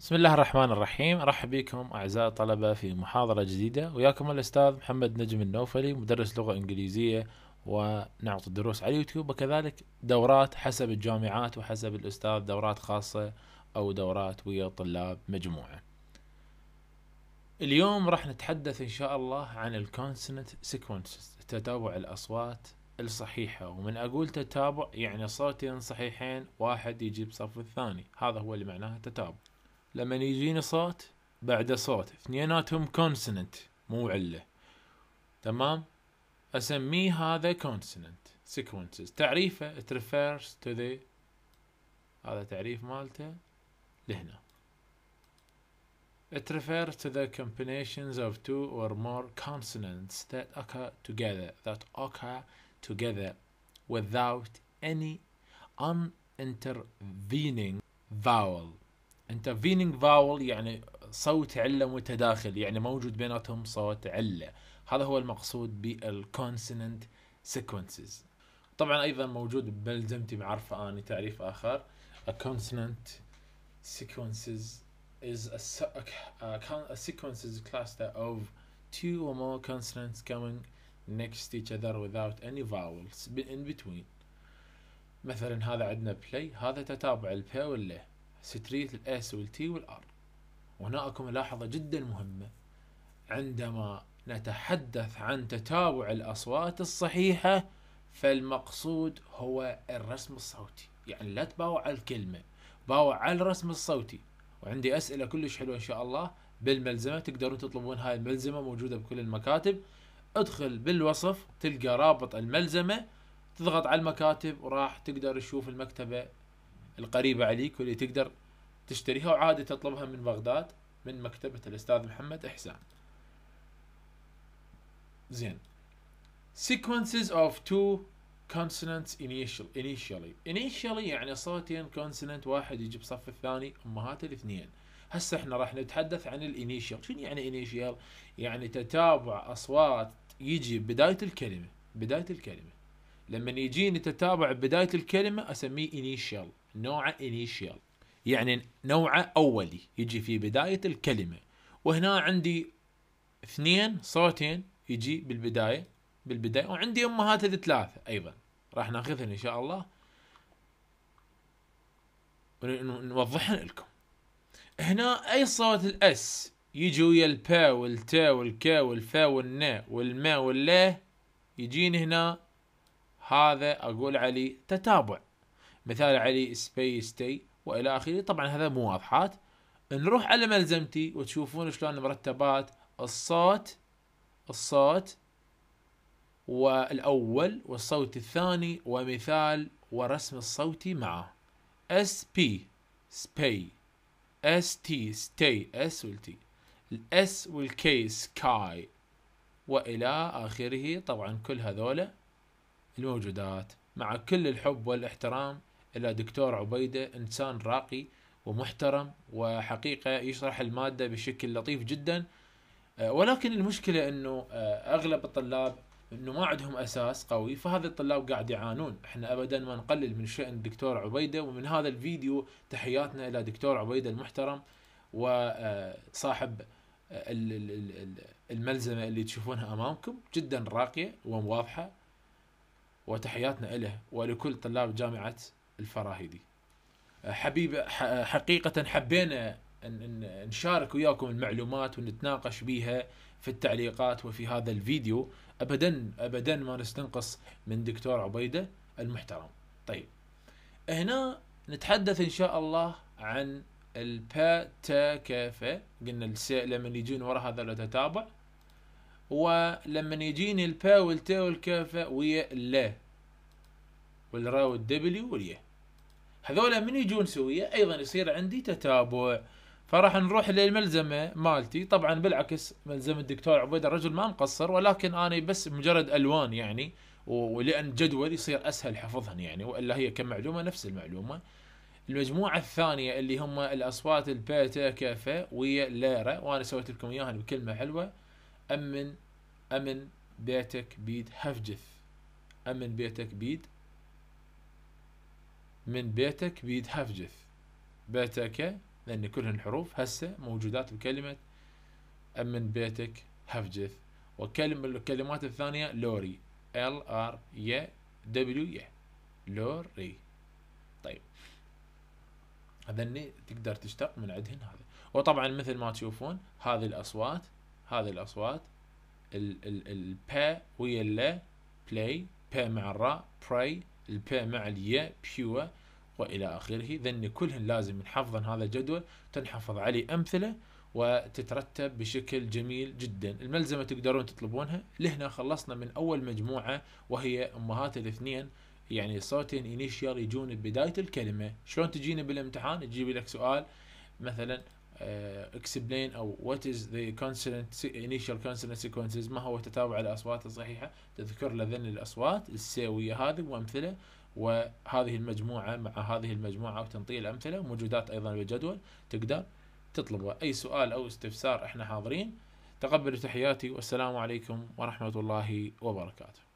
بسم الله الرحمن الرحيم ارحب بكم اعزائي الطلبه في محاضره جديده وياكم الاستاذ محمد نجم النوفلي مدرس لغه انجليزيه ونعطي الدروس على اليوتيوب وكذلك دورات حسب الجامعات وحسب الاستاذ دورات خاصه او دورات ويا طلاب مجموعه. اليوم راح نتحدث ان شاء الله عن الكونسنت سيكونسز تتابع الاصوات الصحيحة ومن أقول تتابع يعني صوتين صحيحين واحد يجيب صف الثاني هذا هو اللي معناه تتابع لما يجيني صوت بعد صوت اثنيناتهم كونسننت مو علة تمام اسميه هذا كونسننت sequences تعريفه it refers to the هذا تعريف مالته لهنا It refers to the combinations of two or more consonants that occur together that occur together without any unintervening vowel انت فينينج فاول يعني صوت عله متداخل يعني موجود بيناتهم صوت عله هذا هو المقصود consonant سيكونسز طبعا ايضا موجود بلزمتي معرفه اني تعريف اخر a consonant sequences is a, a, a sequences cluster of two or more consonants coming next to each other without any vowels in between مثلا هذا عندنا play هذا تتابع البي والله ستريت الاس والتي والار وهناك ملاحظة جدا مهمة عندما نتحدث عن تتابع الأصوات الصحيحة فالمقصود هو الرسم الصوتي يعني لا تباوع على الكلمة باوع على الرسم الصوتي وعندي أسئلة كلش حلوة إن شاء الله بالملزمة تقدرون تطلبون هاي الملزمة موجودة بكل المكاتب ادخل بالوصف تلقى رابط الملزمة تضغط على المكاتب وراح تقدر تشوف المكتبة القريبة عليك واللي تقدر تشتريها وعادي تطلبها من بغداد من مكتبة الأستاذ محمد إحسان زين sequences of two consonants initial initially initially يعني صوتين consonant واحد يجي بصف الثاني امهات الاثنين هسه احنا راح نتحدث عن الانيشال شنو يعني انيشال يعني تتابع اصوات يجي بداية الكلمة بداية الكلمة لما يجيني تتابع بداية الكلمة اسميه انيشال نوعه initial يعني نوعه اولي يجي في بدايه الكلمه وهنا عندي اثنين صوتين يجي بالبدايه بالبدايه وعندي أمهات الثلاثة ايضا راح ناخذهم ان شاء الله ونوضحهم لكم هنا اي صوت الاس يجي ويا البا والتا والكا والفا والنا والما والله يجيني هنا هذا اقول عليه تتابع مثال علي سبيس تي والى اخره طبعا هذا مو واضحات نروح على ملزمتي وتشوفون شلون مرتبات الصوت الصوت والاول والصوت الثاني ومثال ورسم الصوتي معه اس بي سبي اس تي ستي اس والتي الاس والكي سكاي والى اخره طبعا كل هذولا الموجودات مع كل الحب والاحترام إلى دكتور عبيدة إنسان راقي ومحترم وحقيقة يشرح المادة بشكل لطيف جدا آه، ولكن المشكلة أنه آه، أغلب الطلاب أنه ما عندهم أساس قوي فهذا الطلاب قاعد يعانون إحنا أبدا ما نقلل من شأن الدكتور عبيدة ومن هذا الفيديو تحياتنا إلى دكتور عبيدة المحترم وصاحب آه، الملزمة اللي تشوفونها أمامكم جدا راقية وواضحة وتحياتنا له ولكل طلاب جامعة الفراهيدي حبيب حقيقة حبينا نشارك وياكم المعلومات ونتناقش بيها في التعليقات وفي هذا الفيديو ابدا ابدا ما نستنقص من دكتور عبيده المحترم. طيب هنا نتحدث ان شاء الله عن البا تا كافة قلنا الس لما يجون ورا هذا تتابع ولما يجيني البا والتا والكافة ويا لا والرا والدبليو واليا هذولا من يجون سوية ايضا يصير عندي تتابع فراح نروح للملزمه مالتي طبعا بالعكس ملزمه الدكتور عبيد الرجل ما مقصر ولكن انا بس مجرد الوان يعني ولان جدول يصير اسهل حفظها يعني والا هي كمعلومه نفس المعلومه المجموعه الثانيه اللي هم الاصوات البيتا كافا ويا ليره وانا سويت لكم اياها بكلمه حلوه امن امن بيتك بيد هفجث امن بيتك بيد من بيتك بيد حفجث بيتك لأن كلهن حروف هسه موجودات بكلمة من بيتك هفجف وكلمة الكلمات الثانية لوري L R Y W Y لوري طيب هذني تقدر تشتق من عندهن هذا وطبعا مثل ما تشوفون هذه الأصوات هذه الأصوات ال ال ال ويا ال بلاي با مع الراء براي البي مع الي بيو والى اخره ذن كلهن لازم نحفظ هذا الجدول تنحفظ عليه امثله وتترتب بشكل جميل جدا الملزمه تقدرون تطلبونها لهنا خلصنا من اول مجموعه وهي امهات الاثنين يعني صوتين انيشيال يجون ببدايه الكلمه شلون تجينا بالامتحان تجيب لك سؤال مثلا اكسبلين آه، او وات از ذا كونسوننت انيشال كونسوننت سيكونسز ما هو تتابع الاصوات الصحيحه تذكر لذن الاصوات السويه هذه وامثله وهذه المجموعه مع هذه المجموعه وتنطي الامثله موجودات ايضا بالجدول تقدر تطلبها اي سؤال او استفسار احنا حاضرين تقبلوا تحياتي والسلام عليكم ورحمه الله وبركاته